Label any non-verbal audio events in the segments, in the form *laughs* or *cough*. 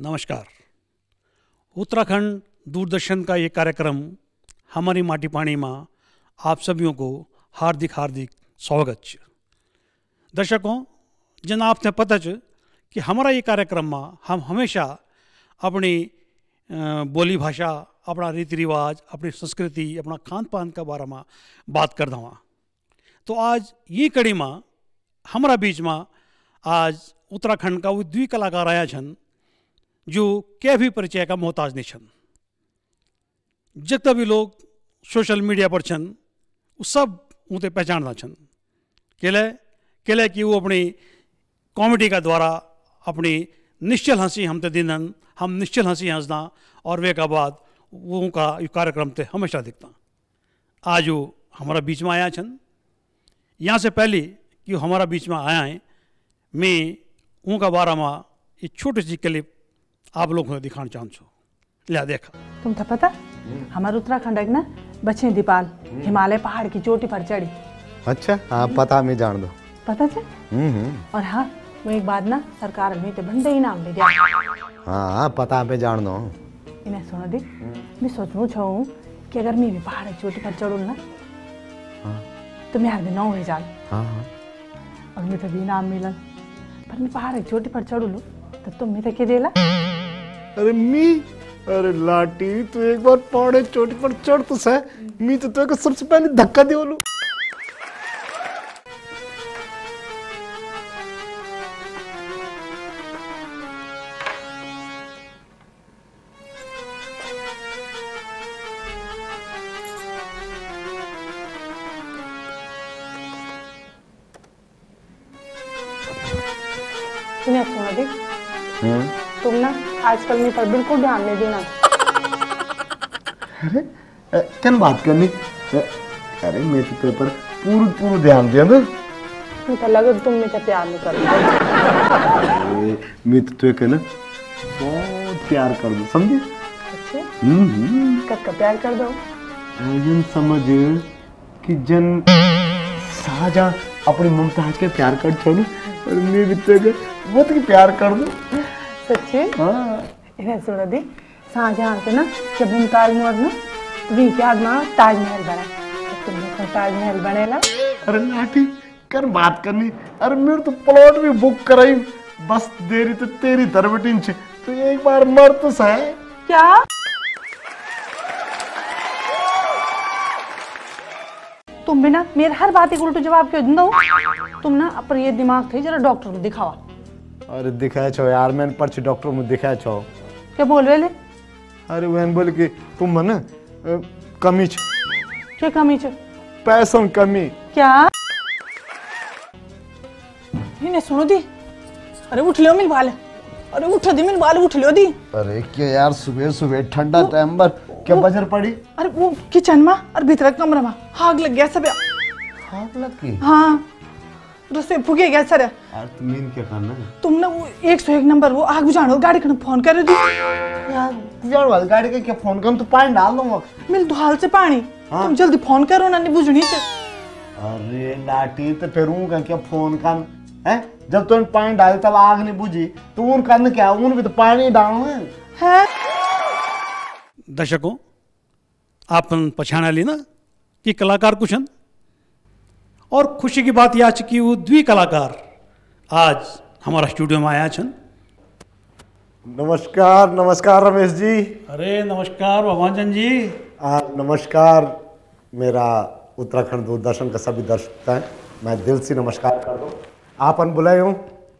नमस्कार उत्तराखंड दूरदर्शन का ये कार्यक्रम हमारी माटी पानी माँ आप सभी को हार्दिक हार्दिक स्वागत दर्शकों जना आपने पता च कि हमारा ये कार्यक्रम में हम हमेशा अपनी बोली भाषा अपना रीति रिवाज अपनी संस्कृति अपना खान पान का बारे में बात कर दवा तो आज ये कड़ी में हमारा बीच में आज उत्तराखंड का वो द्वि कलाकार आया छन जो कै भी परिचय का मोहताज नहीं छन जितना भी लोग सोशल मीडिया पर छन वो सब उनते पहचानता छन केले केले कि वो अपनी कॉमेडी का द्वारा अपनी निश्चल हंसी हमते दिनन हम निश्चल हंसी हंसना और वे का बाद वो का कार्यक्रम थे हमेशा देखता आज वो हमारा बीच में आया छन यहाँ से पहले कि हमारा बीच में आया है मैं उनका बारे में एक छोटी सी क्लिप आप लोगों को दिखाना चाहूँ लिया देखा तुम था तो पता हमारे उत्तराखंड एक ना बच्चे दीपाल हिमालय पहाड़ की चोटी पर चढ़ी अच्छा हाँ पता मैं जान दो पता चल हम्म, हम्म। और हाँ मैं एक बात ना सरकार में तो भंडे नाम ले दिया हाँ, हाँ पता मैं जान दो इन्हें सुनो दी मैं सोचू छो कि अगर मैं भी पहाड़ चोटी पर चढ़ू ना हाँ। तो मैं हर दिन नौ ही जाल हाँ और मैं तो भी इनाम मिलन पर मैं पहाड़ चोटी पर चढ़ू लू तो तुम मैं तो क्या देला अरे मी अरे लाटी तू एक बार पहाड़ चोटी पर चढ़ तो सह मी तो तुझे तो सबसे पहले धक्का दे लू बहस करने पर बिल्कुल ध्यान नहीं देना अरे क्या बात करनी तो अरे मैं तो पेपर पर पूरा पूरा ध्यान दिया ना मैं तो लगे तुम मेरे प्यार नहीं कर रहे मैं तो तुझे ना बहुत प्यार कर दो समझे अच्छे हम्म, हम्म। कब प्यार कर दो जन समझ कि जन साजा अपनी मुमताज के प्यार कर छोड़ो और मैं भी तुझे बहुत ही प्यार कर दो सच्ची हाँ इन्हें ना जब ना वी के आदमा ताजमहल बना ताजमहल बनेला अरे नाटी कर बात करनी अरे मेरे तो प्लॉट भी बुक कराई बस देरी तो तेरी धरवटिन छे तो एक बार मर तो सह क्या तुम बिना मेरे हर बात के उल्टू जवाब क्यों दो तुम ना अपने ये दिमाग थे जरा डॉक्टर को दिखावा अरे दिखाए छो यार मैं पर्ची डॉक्टर मुझे दिखाए छो क्या बोल रहे अरे वहन बोले कि तुम मन कमी छ क्या कमी छ पैसों कमी क्या इन्हें सुनो दी अरे उठ लियो मिल बाल अरे उठ दी मिल बाल उठ लियो दी अरे क्या यार सुबह सुबह ठंडा टाइम पर क्या बजर पड़ी अरे वो किचन में और भीतर कमरा में आग लग गया सब आग लग गई हाँ दुसरे पुगे गया सर यार तुम मीन क्या करना तुमने वो 101 नंबर वो आग बुझाने गाड़ी कने फोन कर दी यार बुझाने वाली गाड़ी के क्या फोन कर तो पानी डाल दूंगा मिल दो हाल से पानी हाँ। तुम जल्दी फोन करो ना नहीं बुझनी से अरे लाठी तो फिर उनका क्या फोन कर हैं जब तुम पानी डाल तब आग नहीं बुझी तो उन करने क्या उन भी तो पानी डालना है दर्शकों आपन पछाना ली ना कि कलाकार कुछ है और खुशी की बात यह कि वो द्वि कलाकार आज हमारा स्टूडियो में आया छन नमस्कार नमस्कार रमेश जी अरे नमस्कार भगवान जी आ, नमस्कार मेरा उत्तराखंड दूरदर्शन का सभी दर्शक है मैं दिल से नमस्कार कर दूँ आप अन बुलाए हूँ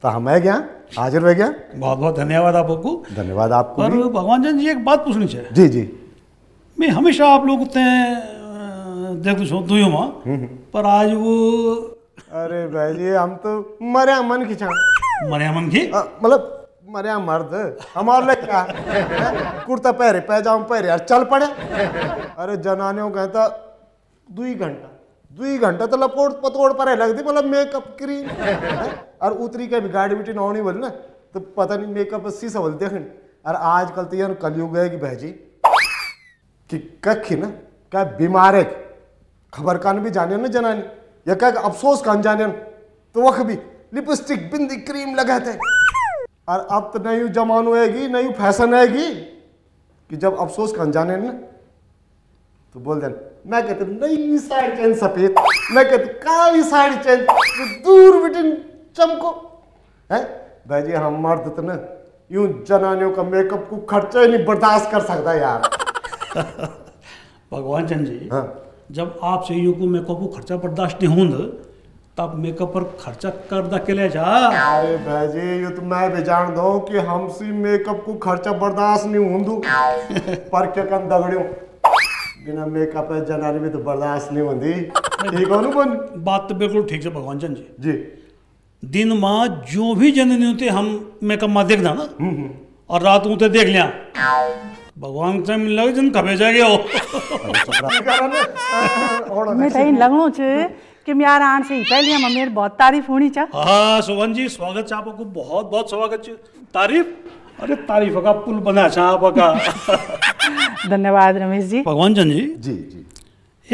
तो हम है गया हाजिर हो गया बहुत बहुत धन्यवाद आपको धन्यवाद आपको भगवान जन जी एक बात पूछनी चाहिए जी जी मैं हमेशा आप लोग उतने अध्यक्ष होते ही वहाँ पर आज वो अरे भाई जी हम तो मरिया मन की छा मरिया मन की मतलब मरिया मर्द हमारे लिए क्या कुर्ता पहरे पैजाम पहरे यार चल पड़े अरे जनानियों कहता तो दुई घंटा दुई घंटा तो लपोड़ पतोड़ पर लग दी मतलब मेकअप करी और उतरी के गाड़ी बिटी नौनी बोल ना तो पता नहीं मेकअप शीशा बोल देखनी और आजकल तो यार कलयुग है कि भाई जी कि कखी ना क्या बीमार है खबर कान भी जाने न जनानी यका अफसोस कान जाने तो वख भी लिपस्टिक बिंदी क्रीम लगाते और अब तो नयू जमानो आएगी नयू फैशन आएगी कि जब अफसोस कान जाने न तो बोल देना मैं कहते नई साइड चैन सफेद मैं कहते काली साइड चैन तो दूर बिटिन चमको है भाई जी हम मर्द तो ना यूं जनानियों का मेकअप को खर्चा ही नहीं बर्दाश्त कर सकता यार *laughs* भगवान चंद जी हाँ जब आप से को मेकअप को खर्चा बर्दाश्त नहीं होंद तब मेकअप पर खर्चा कर दा के ले जा अरे भाई जी ये तो मैं भी जान दो कि हम हमसे मेकअप को खर्चा बर्दाश्त नहीं होंदू *laughs* पर क्या कन दगड़ियो बिना मेकअप है जनानी में तो बर्दाश्त नहीं होंदी ठीक हो बन बात तो बिल्कुल ठीक है भगवान जन जी जी दिन में जो भी जननी होते हम मेकअप में देखना ना हम्म, हम्म। और रात को तो देख लिया भगवान से मिल मिलने जिन खपे जाएगे हो मैं तो लगनो छे कि मैं आन से पहले हम मेरे बहुत तारीफ होनी चा हां सुवन जी स्वागत छा आपको बहुत बहुत स्वागत छे तारीफ अरे तारीफ का पुल बना छा आपका धन्यवाद रमेश जी भगवान जन जी जी जी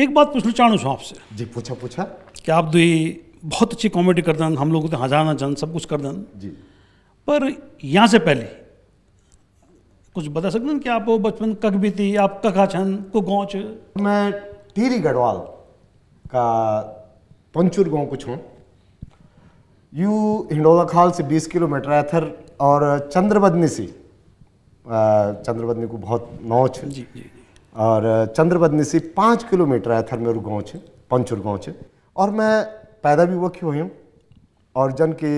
एक बात पूछना चाहूँ आपसे जी पूछा पूछा कि आप दुई बहुत अच्छी कॉमेडी कर दन हम लोग तो हजाना जन सब कुछ कर दन जी पर यहां से पहले कुछ बता सकते हैं कि आप बचपन कख भी थी आप कखा छन को गौच मैं टीरी गढ़वाल का पंचुर गांव कुछ हूँ यू हिंडोला खाल से 20 किलोमीटर एथर और चंद्रबदनी से चंद्रबदनी को बहुत नाव छ जी, जी, और चंद्रबदनी से पाँच किलोमीटर अथर मेरे गाँव छ पंचुर गाँव छ और मैं पैदा भी वक् हुई हूँ और जन के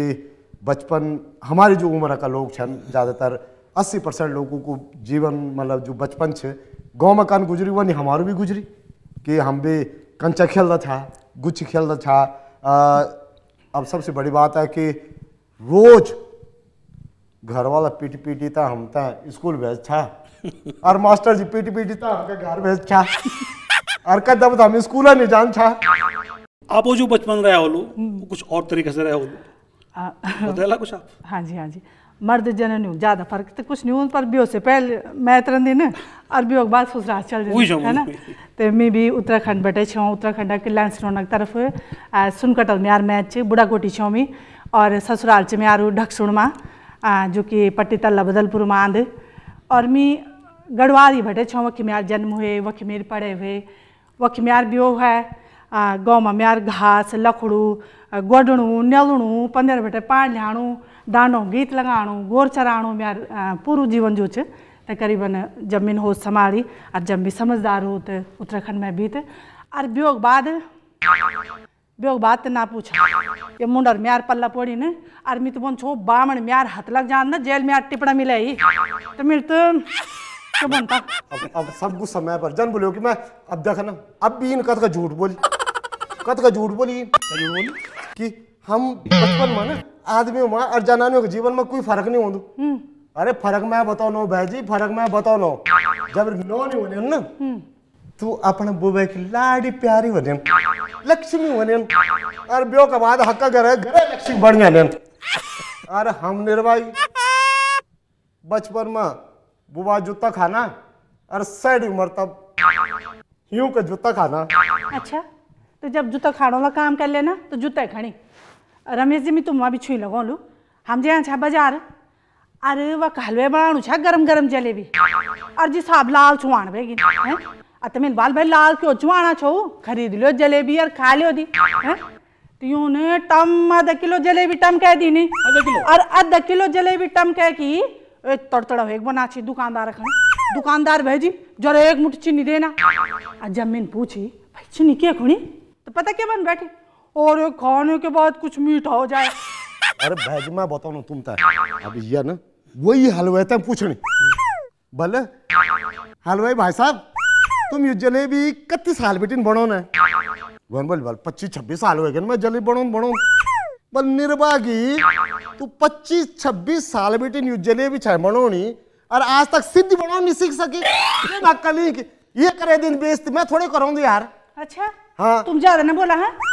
बचपन हमारे जो उम्र का लोग छन ज़्यादातर 80 परसेंट लोगों को जीवन मतलब जो बचपन छे गांव मकान कान गुजरी वही हमारे भी गुजरी कि हम भी कंचा खेलता था गुच्छी खेलता था आ, अब सबसे बड़ी बात है कि रोज घर वाला पीटी पीटी था हम था स्कूल भेज था *laughs* और मास्टर जी पीटी पीटी था हमें घर भेज था और कदम था हम स्कूल नहीं जान था आप वो जो बचपन रहे हो कुछ और तरीके से रहे हो बदला कुछ आप हाँ जी हाँ जी मर्द जनन ज़्यादा फ़र्क तो कुछ नहीं पर भी से पहले मैं तरन दिन और योग बात ससुराल चल रही है ना तो मैं भी उत्तराखंड बैठे छो उत्तराखंड के लांस रोनक तरफ सुनकटल में यार मैच कोटी छो में और ससुराल से मैं यार ढकसुड़ में जो कि पट्टी तल्ला बदलपुर में आंध और मैं गढ़वाल ही बैठे छो वकी मेरे जन्म हुए वकी मेरे पढ़े हुए वकी म्यार ब्यो है गाँव में मेरे घास लखड़ू गोडणू नलणू पंदर बटे पान लियाणू दानो गीत लगाणो गोर चराणो म्यार पूरो जीवन जो छ त करीबन जब मिन हो संभाली और जब भी समझदार हो तो उत्तराखंड में बीत और ब्योग बाद ब्योग बाद तो ना पूछ ये मुंडर म्यार पल्ला पोड़ी ने और मित बोन छो बामण म्यार हथ लग जान ना जेल म्यार टिपड़ा मिले ही तो मेरे तो तो बनता अब, अब सब कुछ समय पर जन बोलियो कि मैं अब देखना अब भी इन कथ का झूठ बोली कथ का झूठ बोली झूठ बोली कि हम बचपन में ना आदमियों में और जनानियों के जीवन में कोई फर्क नहीं होता हम्म। अरे फर्क मैं बताओ नो भाई जी फर्क मैं बताओ नो जब नो नहीं होने ना हम्म। तू अपने बुबे की लाड़ी प्यारी होने लक्ष्मी होने और ब्यो के बाद हक्का करे घर लक्ष्मी बढ़िया लेन अरे हम निर्वाही बचपन में बुबा जूता खाना और सैड उम्र तब यूं का जूता खाना अच्छा तो जब जूता खाने का काम कर लेना तो जूता खानी रमेश जी मैं तुम्हें भी छुई लगा लगौलू हम जे छा बाजार अरे वह हलवे बनाणु छा गरम गरम जलेबी और जी साहब लाल छुआण बेगी हैं आ तमें बाल भाई लाल क्यों छुआना छो खरीद लियो जलेबी और खा लियो दी है तियों तो ने टम आधा किलो जलेबी टम कह दी नी और आधा किलो जलेबी टम कह की ए तड़तड़ा एक बना छी दुकानदार खन दुकानदार भाई जी जरा एक मुठ चीनी देना और जब मैंने पूछी भाई चीनी क्या खुणी तो पता क्या बन बैठी और खाने के बाद कुछ मीठा हो जाए *laughs* अरे मैं बताऊ ना तुम तो अब ये ना वही हलवाई तुम तो पूछने भले हलवाई भाई साहब तुम ये जलेबी कत्ती साल बेटी बनो ना वन बोल बल पच्चीस छब्बीस साल हो गए मैं जलेबी बनो बनो बल निर्भागी तू पच्चीस छब्बीस साल बेटी यू जलेबी छाए बनो नी और आज तक सिद्ध बनो नहीं सीख सकी ना कली ये करे दिन बेइज्जती मैं थोड़े करूंगी यार अच्छा हाँ तुम ज्यादा ना बोला है हाँ?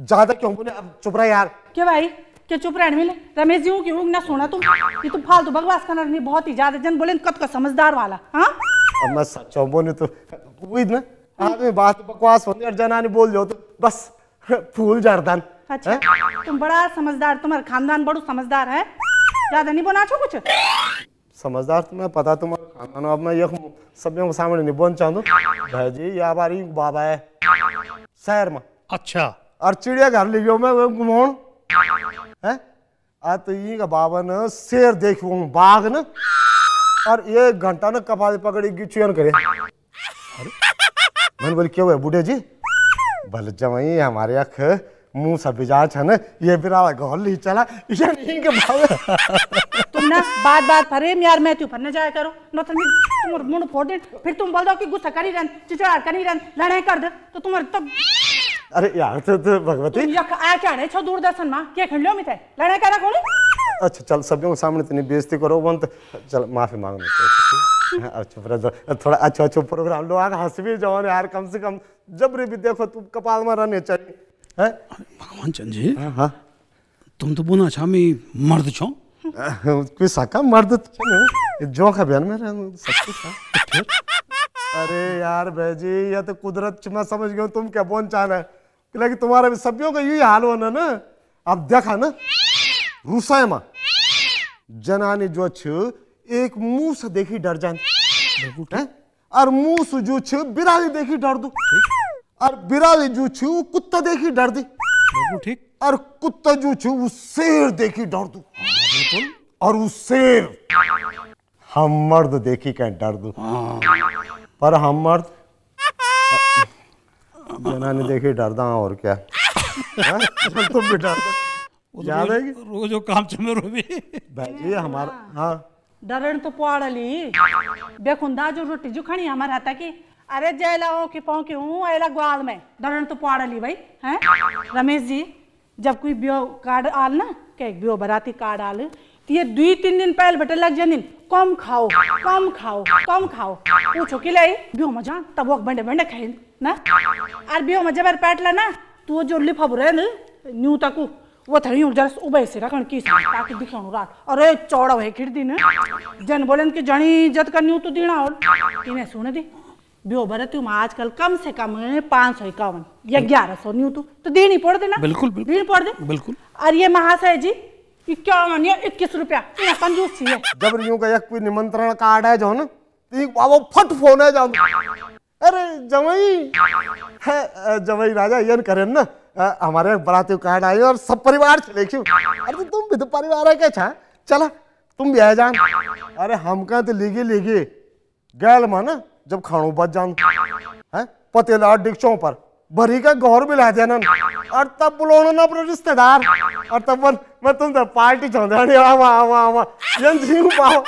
ज्यादा क्यों बोले अब चुप रहा यार क्या भाई क्या चुप रहने मिले रमेश जी हूँ क्यों ना सोना तुम ये तो फालतू बकवास करना नहीं बहुत ही ज्यादा जन बोले कत का तो समझदार वाला हाँ अब मैं सच बोले तो वही ना आदमी बात तो बकवास होती और जनानी बोल जाओ तो बस फूल जरदान अच्छा है? तुम बड़ा समझदार तुम्हारा खानदान बड़ू समझदार है ज्यादा नहीं बोना छो कुछ समझदार तुम्हें तो पता तुम्हारा खानदान अब मैं यख सब सामने नहीं बोल चाहूँ भाई जी या बारी बाबा है शहर में अच्छा और चिड़ियाघर ले गयो मैं घुमा है आ तो ई का बाबा ने शेर देखो बाघ न और ये घंटा न कपाल पकड़ी गई चुन करे मैंने बोली क्यों हुआ बूढ़े जी भले जमाई हमारे अख मुंह सब बिजाज है ना ये बिरा घर ले चला ये नहीं के बाबा तुम ना बात बात फरे यार मैं तू फरने जाया करो न तुम तो तुम मुंह फोड़ दे फिर तुम बोल दो कि गुस्सा करी रन चिचड़ा करी रन लड़ाई कर दे तो तुम्हारे तब तो अरे यार तो, तो भगवती आचार छो दूरदर्शन में के खंड लो मिते लड़ाई करा कोनी अच्छा चल सबके सामने तने बेइज्जती करो बंद चल माफी मांग लो अच्छा थोड़ा अच्छा अच्छा प्रोग्राम लो आज हंस भी जाओ यार कम से कम जब रे भी देखो तू कपाल में रहने चाहिए हाँ? भगवान चंद जी हां हाँ। तुम तो बोना छा मैं मर्द छो कोई साका मर्द तो जो का बयान में सब कुछ अरे यार भाई जी ये तो कुदरत मैं समझ गया तुम क्या बोन चाहना है लेकिन तुम्हारा भी सभ्यों का यही हाल होना ना अब देखा ना रूसा में जनानी जो छ एक मूस देखी डर जान और मूस जो छ बिराली देखी डर दू और बिराली जो छ वो कुत्ता देखी डर दी ठीक और कुत्ता जो छ वो शेर देखी डर दू बिल्कुल और वो शेर हम मर्द देखी कहीं डर दू पर हम मर्द *laughs* जना ने देखी डरदा और क्या *laughs* हाँ? तुम भी डर तो याद है रोज काम चमे रो भी भाई हमारा हाँ।, हाँ डरण तो पड़ली देखो दाजो रोटी जो खानी हमारा था कि अरे जयला हो कि पाऊँ के हूँ अला ग्वाल में डरण तो पड़ली भाई हैं रमेश जी जब कोई ब्यो कार्ड आल ना के ब्यो बराती कार्ड आल तो ये दुई तीन दिन पहले बेटे लग जानी कम खाओ कम खाओ कम खाओ पूछो कि लाई ब्यो मजा तब वो बंडे बंडे खाइन ना आर बियो मजे बार पैटला ना तू जो लिफ रे न्यू तक वो थड़ी जरा उबे से रखन की ताकि दिखाऊं रात अरे चौड़ा है खिड़ दी ने जन बोलन कि जणी इज्जत का न्यू तो दीना और तीने सुन दी बियो भरे तुम आजकल कम से कम पाँच सौ इक्यावन या ग्यारह सौ न्यू तू तो देनी पड़ देना बिल्कुल बिल्कुल देनी पड़ दे बिल्कुल और ये महाशय जी इक्यावन या इक्कीस रुपया कंजूस चाहिए जब यूं का एक कोई निमंत्रण कार्ड है जो ना अब तो फट फोन है जाओ अरे जवई जवई राजा यन करें ना हमारे बराती कार्ड आए और सब परिवार चले क्यों अरे तो तुम भी तो परिवार है क्या चला तुम भी आ जान अरे हम कहा तो लेगे लेगे गैल मा ना जब खाणो बच जान है पतेला डिक्शों पर भरी का गौर मिला देना और तब बुलाओ ना अपने रिश्तेदार और तब वन मैं तुम तो पार्टी चाहते आवा आवा आवा यन जीव पाओ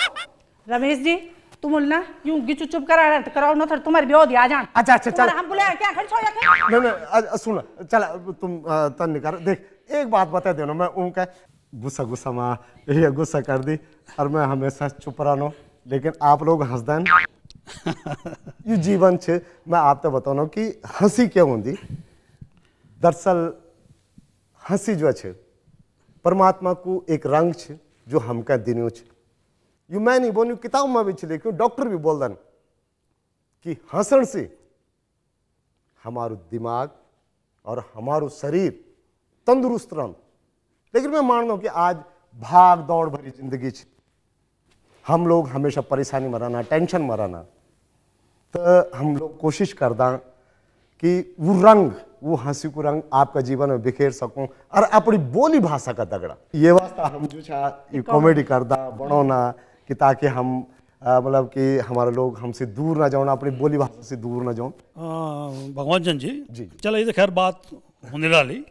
रमेश जी तुम बोलना यूं गिचु चुप करा रहे तो कराओ ना तुम्हारे ब्याह दिया जान अच्छा अच्छा चल हम बोले क्या खर्च हो जाके नहीं नहीं सुन चल तुम तन निकाल देख एक बात बता दे ना मैं का गुस्सा गुस्सा माँ ये गुस्सा कर दी और मैं हमेशा चुप रहना लेकिन आप लोग हंस दें ये जीवन छे मैं आप आपते बताना कि हंसी क्या होंगी दरअसल हंसी जो है परमात्मा को एक रंग छे जो हमका दिनों छे યુમાની બોન્યું किताब में भी લખ્યું डॉक्टर भी બોલદન कि हंसण से हमारो दिमाग और हमारो शरीर तंदुरुस्त रह लेकिन मैं मान रहा कि आज भाग दौड़ भरी जिंदगी हम लोग हमेशा परेशानी में रहना टेंशन में रहना तो हम लोग कोशिश करदा कि वो रंग वो हंसी को रंग आपका जीवन में बिखेर सकूं और अपनी बोली भाषा का तगड़ा ये वास्ता हम जो छा कॉमेडी करदा बनोना कि ताकि हम मतलब कि हमारे लोग हमसे दूर ना जाओ अपनी बोली भाषा से दूर ना जाऊँ भगवान चंद जी जी चलो ये तो खैर बात होने डाली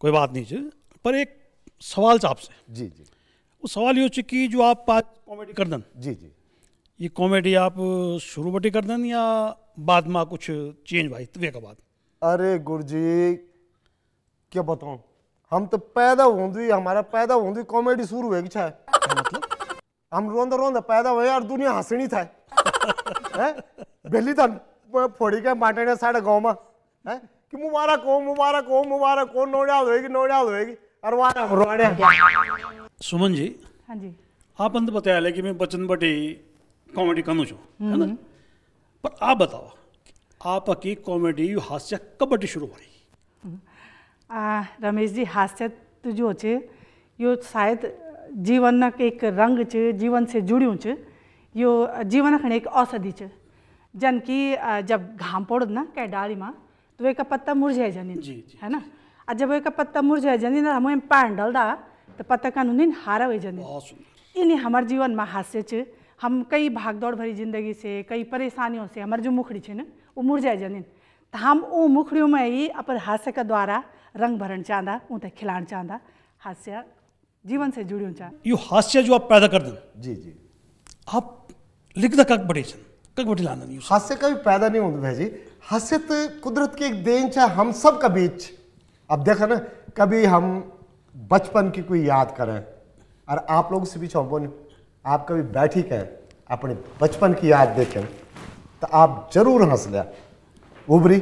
कोई बात नहीं पर एक सवाल था आपसे जी जी वो सवाल ये कि जो आप आज कॉमेडी कर दें जी जी ये कॉमेडी आप शुरू बटी दें या बाद में कुछ चेंज भाई वे का बाद अरे जी क्या बताऊँ हम तो पैदा होंगे हमारा पैदा होंगे कॉमेडी शुरू है क्या मतलब આમ રોંદ રોંદ પેદા વયા દુનિયા હસણી થાય *laughs* હે બેલી તન ફોડી કે માટેને સાડે ગામમાં હે કે મુબારક હો मुबारक હો मुबारक હો નોડિયાલ હોएगी नोड़ियाल होएगी और वाड़ा रोड़े सुमन जी हाँ जी आप अंत बताया लेकिन मैं बचन बटी कॉमेडी करूँ छू है ना पर आप बताओ आपकी कॉमेडी हास्य कब बटी शुरू हुई रमेश जी हास्य तो जो छे यो शायद के एक रंग च जीवन से जुड़ू च यो जीवन खण एक औषधि च जन कि जब घाम पौड़ ना कै डाली में तो वे का पत्ता मुरझा जानी जी, जी, है ना और जब वे का पत्ता मुरझा जानी हम पान डलदा तो पत्ता नुन हारा हो जानी इन हमारे जीवन में हास्य च हम कई भागदौड़ भरी जिंदगी से कई परेशानियों से हमारे जो मुखड़ी है ना वो मुरझा जानी तो हम वो मुखड़ियों में ही अपन हास्य के द्वारा रंग भरण चाहता उन खिलान चाहता हास्य जीवन से जुड़ियूं छा इहो हास्य जो आप पैदा कर दें जी जी आप लिख दक कक बटे छन कक बटे लान यूं हास्य का भी पैदा नहीं होता भाई जी हास्य तो कुदरत की एक देन छा हम सब का बीच अब देखा ना कभी हम बचपन की कोई याद करें और आप लोग से भी चौबोन आप कभी बैठी कहें अपने बचपन की याद देखें तो आप जरूर हंस लिया उभरी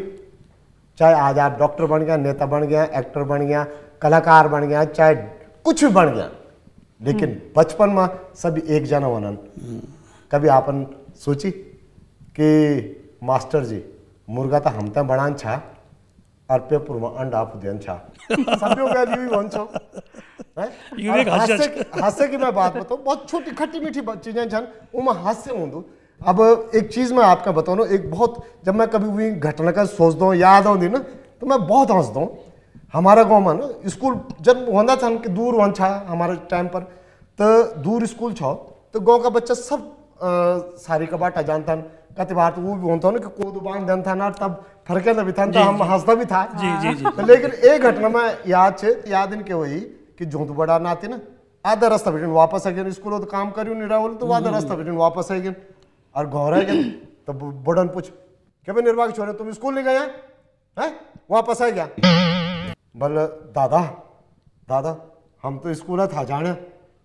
चाहे आज आप डॉक्टर बन गया नेता बन गया एक्टर बन गया कलाकार बन गया चाहे कुछ भी बन गया लेकिन हम्म। बचपन में सब एक जना वनन कभी आपन सोची कि मास्टर जी मुर्गा तो हम तो बनान छा और पेपर में अंडा आप दे *laughs* हास्य की मैं बात बताऊँ बहुत छोटी खट्टी मीठी चीजें छन उमा हास्य हूँ अब एक चीज मैं आपका बताऊँ एक बहुत जब मैं कभी हुई घटना का सोचता हूँ याद आँदी ना तो मैं बहुत हंसता हूँ हमारा गाँव में स्कूल जब होता था कि दूर वन छा हमारे टाइम पर तो दूर स्कूल छो तो गाँव का बच्चा सब सारी का बाटा जानता कति बार तो वो भी होता ना कि कोद बांध देन था ना तब फरके भी था तो हम हंसता भी था जी जी जी तो लेकिन एक घटना में याद छे तो याद इनके वही कि जोंत तो बड़ा ना ना आधा रास्ता बिटिन वापस आ गए स्कूल तो काम करियो नहीं रहा तो आधा हम्म। रास्ता बिटिन वापस आ गए और घर आ गए तब बड़न पूछ क्या भाई निर्वाह छोड़े तुम स्कूल नहीं गए हैं वापस आ गया बल दादा दादा हम तो स्कूल था जाने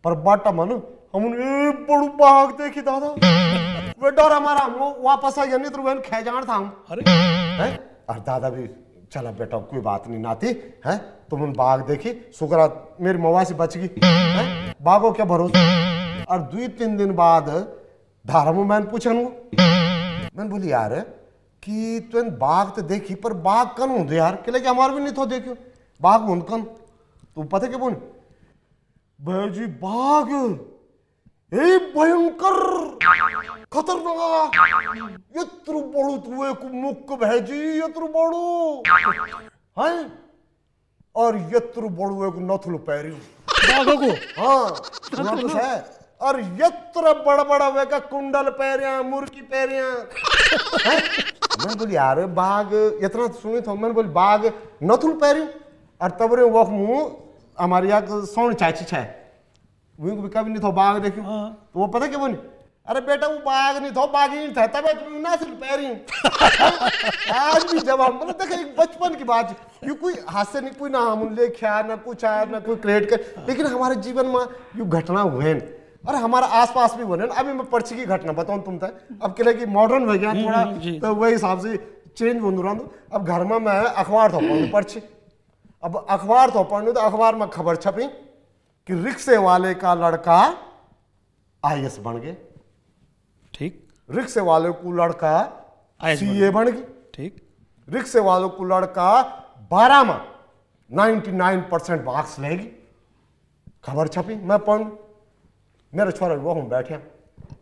पर बाटा मन हम बड़ू बाघ देखी दादा *laughs* वे डर हमारा हम वापस आ गया नहीं तो बहन था हम अरे है अरे दादा भी चला बेटा कोई बात नहीं नाती है तुम उन बाघ देखी सुकरा मेरी मवा से बच गई बाघो क्या भरोसा और दो तीन दिन बाद धारा में मैंने पूछा मैंने बोली यार कि तुम बाघ तो देखी पर बाघ कन हो यार कि हमारे भी नहीं तो देखियो बाघ मुनकन तो पता क्या बोल जी बाघ यही भयंकर खतरनाक ये यत्रु बड़ू एक मुक्क भैया जी ये यत्रु बड़ू हैं और ये यत्रु बड़ू एक नथुल पैरी बाघ को हाँ नथुल है और ये बड़ बड़ा बड़ा वेगा कुंडल पैरिया मुर्गी पैरिया मैंने बोली यार बाघ इतना सुनी था मैंने बोली बाघ नथुल पैरियू और ar tabure wok mu amar yak son chachi cha wi ko नहीं ni tho bag dekhi to wo pata ke boni अरे बेटा वो बाघ नहीं था बाघ ही था तब ना सिर्फ पैरी *laughs* आज भी जब हम मतलब देखा एक बचपन की बात यू कोई हास्य नहीं कोई ना हमले ख्या ना कुछ आया ना कोई क्रिएट कर लेकिन हमारे जीवन में यू घटना हुए और हमारा आसपास भी हुए अभी मैं पर्ची की घटना बताऊं तुम तक अब क्या कि मॉडर्न हो गया हम्म, थोड़ा तो वही हिसाब से चेंज रहा अब घर में मैं अखबार था तो पर्ची अब अखबार तो पढ़ने तो अखबार में खबर छपी कि रिक्शे वाले का लड़का आई बन गए ठीक रिक्शे वाले को लड़का सी बन गए ठीक रिक्शे वालों को लड़का बारह में नाइन्टी नाइन परसेंट मार्क्स लेगी खबर छपी मैं पढ़ मेरे छोरा वो हूँ बैठे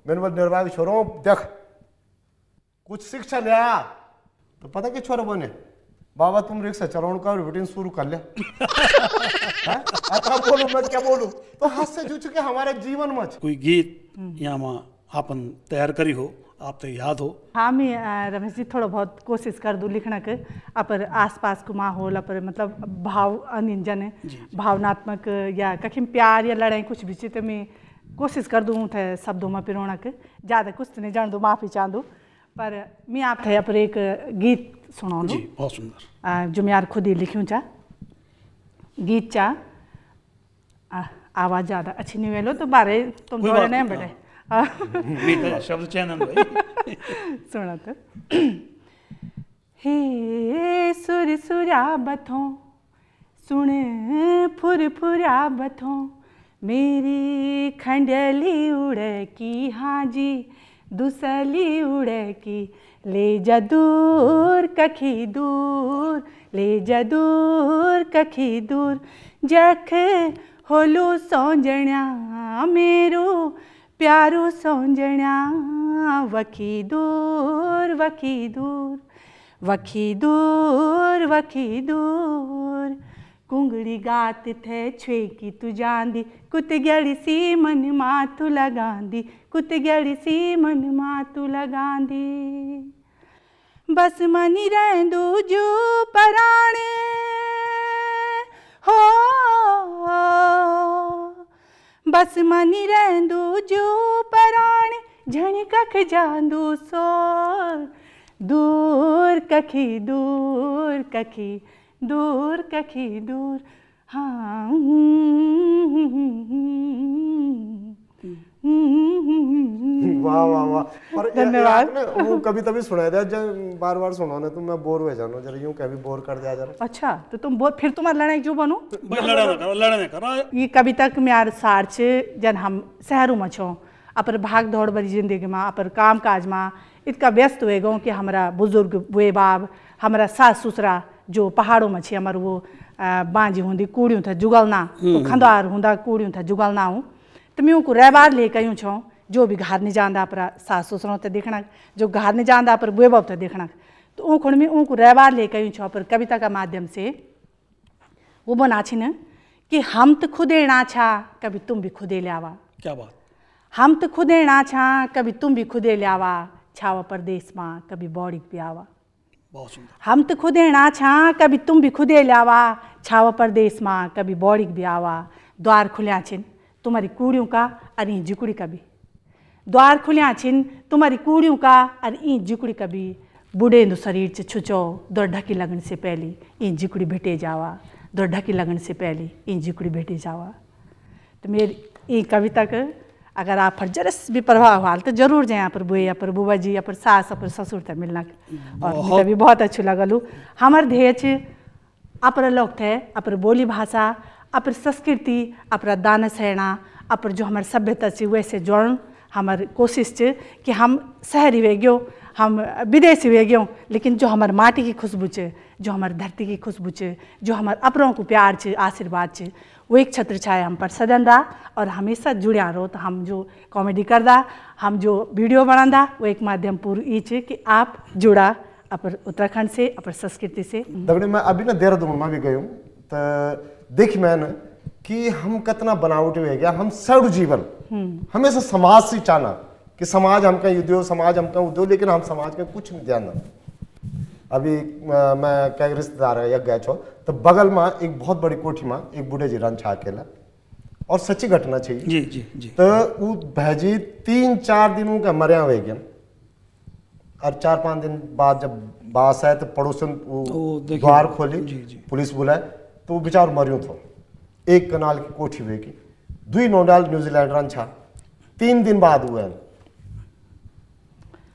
मेरे बोल निर्वाह छोरों देख कुछ शिक्षा लिया तो पता क्या छोरा बोने बाबा तुम रिक्शा चलाने का रूटीन शुरू कर ले *laughs* हाँ? अतरा बोलू मैं क्या बोलू तो हाथ से जो चुके हमारे जीवन में कोई गीत या माँ आपन तैयार करी हो आप तो याद हो हाँ मैं रमेश जी थोड़ा बहुत कोशिश कर दूँ लिखना के अपर आस पास को माहौल अपर मतलब भाव अनिंजन भावनात्मक या कखिम प्यार या लड़ाई कुछ भी चित्र में कोशिश कर दूँ थे शब्दों में पिरोना के ज़्यादा कुछ तो नहीं जान दूँ माफ़ी चाह दूँ पर मैं आप थे अपर एक गीत सुनौलू सुंदर जो मैं यार खुद ही लिखूँ चा गीत चा आवाज ज्यादा अच्छी नहीं वेलो तो बारे तुम दौरे नहीं बेटे हाँ। तो शब्द चैनल भाई *laughs* सुना तो हे सुर सुरा बथों सुन फुर फुरा बथों मेरी खंडली उड़ की हाँ जी दुसली उड़ की ले जा दूर कखी दूर ले जा दूर कखी दूर जख होलू सौजण्या मेरू प्यारो सौजण्या वखी दूर वखी दूर वखी दूर वखी दूर कुंगड़ी गात थे छे की तू जांदी कुत गड़ी सी मन मातू तू लगांदी कुत गड़ी सी मन मातू तू लगांदी बस मनि रेंदू जू हो बस मनि रेंदू जू पराणे झण कख जांदू सो दूर कखी दूर कखी दूर कखी दूर हाँ वाह वाह वाह धन्यवाद वो कभी तभी जब बार बार सुना तो मैं बोर हो जरा यूं कभी बोर कर दिया जरा अच्छा तो तुम फिर लड़ाई जो बनो लड़ा करो करो ये सार छे जन हम शहरों में छो अपर भाग दौड़ भरी जिंदगी में अपर काम काज में इतका व्यस्त हुए गो कि हमारा बुजुर्ग बुए बाप हमारा सास ससुरा जो पहाड़ों में छे हमारे वो बांझी होंगी कूड़ियों था जुगलना हम्म। खंदार होंदा कूड़ियों था जुगलना हूँ तुम्हें को ले कर यूँ छो जो भी घर नहीं जाना पर सास ससुरों ते देखना जो घर नहीं जाना पर बुए बाप ते देखना तो ऊँ खुण में ऊँ को ले कर यूँ छो पर कविता का माध्यम से वो बना छिन कि हम तो खुदे ना छा कभी तुम भी खुदे ले आवा क्या बात हम तो खुदे ना छा कभी तुम भी खुदे ले आवा छावा परदेश माँ कभी बौड़िक भी आवा हम तो खुदे ना छा कभी तुम भी खुदे ले आवा छावा परदेश माँ कभी बौड़िक भी आवा द्वार खुलिया छिन तुम्हारी कूड़ियों का और ई जुकड़ी का भी द्वार खुलिया छिन तुम्हारी कूड़ियों का और ई जुकड़ी का भी बूढ़े दो शरीर से छुचो दौड़ ढकी लगन से पहली ई जुकड़ी भेटे जावा दौड़ ढकी लगन से पहली ई जुकड़ी भेटे जावा तो मेरी ई कविता के अगर आप पर जरस भी प्रभाव हाल तो जरूर जाए पर या पर बुआ जी पर सास पर ससुर तक मिलना और भी बहुत अच्छा लगल हमार ध्येय अपर लोग थे अपर बोली भाषा अपर संस्कृति अपना दान सहना अपर जो हमारे सभ्यता से वह से जोड़न हमार कोशिश कि हम शहरी वे गयो हम विदेश वे गयो लेकिन जो हमार माटी की खुशबू च जो हमार धरती की खुशबू है जो हमार अपरों को प्यार च आशीर्वाद च वो एक छत्र छाया हम पर सदन रहा और हमेशा जुड़िया रहो तो हम जो कॉमेडी कर दा हम जो वीडियो बना वो एक माध्यम पूर्व ई कि आप जुड़ा अपर उत्तराखंड से अपर संस्कृति से मैं अभी ना देहरादून में भी गई हूँ तो देख मैं कि हम कितना बनावट हो गया हम सर्व जीवन हमेशा समाज से चाहना कि समाज हमका उद्योग समाज हमका उद्योग लेकिन हम समाज का कुछ नहीं जाना अभी मैं क्या रिश्तेदार है या गए छो तो बगल में एक बहुत बड़ी कोठी में एक बूढ़े जी रन छा केला और सच्ची घटना चाहिए जी जी जी तो वो भैजी तीन चार दिनों का मरिया हुए गया और चार पांच दिन बाद जब बास है तो पड़ोसन द्वार खोली पुलिस बुलाए તો બિચારો मरियो હતો एक कनाल की कोठी हुए की दुई नोडाल न्यूजीलैंड रन छा तीन दिन बाद हुए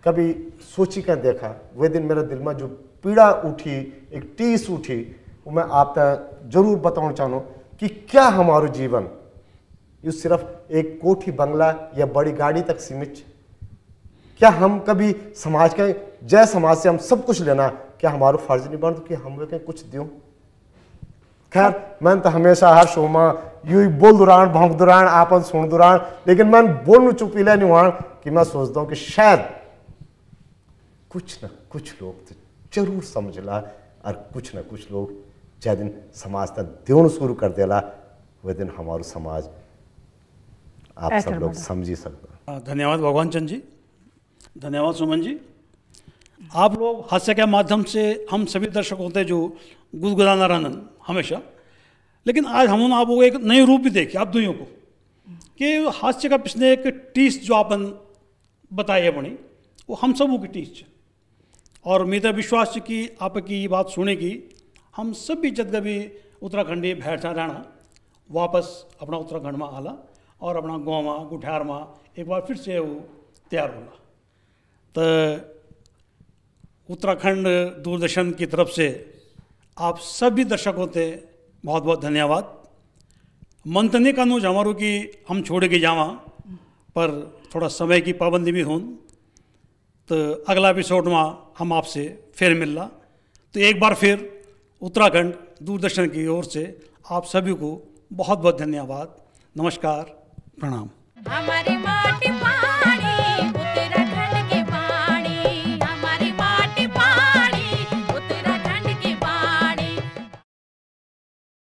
कभी सोची कर देखा वे दिन मेरे दिल में जो पीड़ा उठी एक टीस उठी वो मैं आप तक जरूर बताना चाहूँ कि क्या हमारो जीवन ये सिर्फ एक कोठी बंगला या बड़ी गाड़ी तक सीमित क्या हम कभी समाज के जय समाज से हम सब कुछ लेना क्या हमारा फर्ज नहीं बन कि हम कुछ दूँ खैर मैं तो हमेशा हर शो में यू ही बोल दौरान भौंक दौरान आपन सुन दौरान लेकिन मैं बोल चुपीला नहीं हुआ कि मैं सोचता हूँ कि शायद कुछ ना कुछ लोग तो जरूर ला और कुछ ना कुछ लोग जै दिन समाज तक देन शुरू कर देला वह दिन हमारो समाज आप सब लोग समझ ही सकता धन्यवाद भगवान चंद जी धन्यवाद सुमन जी आप लोग हास्य के माध्यम से हम सभी दर्शकों से जो गुदगुदाना रानंद हमेशा लेकिन आज हम आपको एक नए रूप भी देखे आप दुइयों को कि हास्य का पिछले एक टीस जो आपन बताई है बनी वो हम सबों की टीस और मेरा विश्वास कि आपकी ये बात सुनेगी हम सब भी जद कभी उत्तराखंडी भैठा रहना वापस अपना उत्तराखंड में आला और अपना गाँव में गुठियार में एक बार फिर से वो तैयार होना तो उत्तराखंड दूरदर्शन की तरफ से आप सभी दर्शकों से बहुत बहुत धन्यवाद मंथने का नोज हमारों की हम छोड़ के जावा पर थोड़ा समय की पाबंदी भी हों तो अगला एपिसोड में हम आपसे फिर मिलना तो एक बार फिर उत्तराखंड दूरदर्शन की ओर से आप सभी को बहुत बहुत धन्यवाद नमस्कार प्रणाम हमारी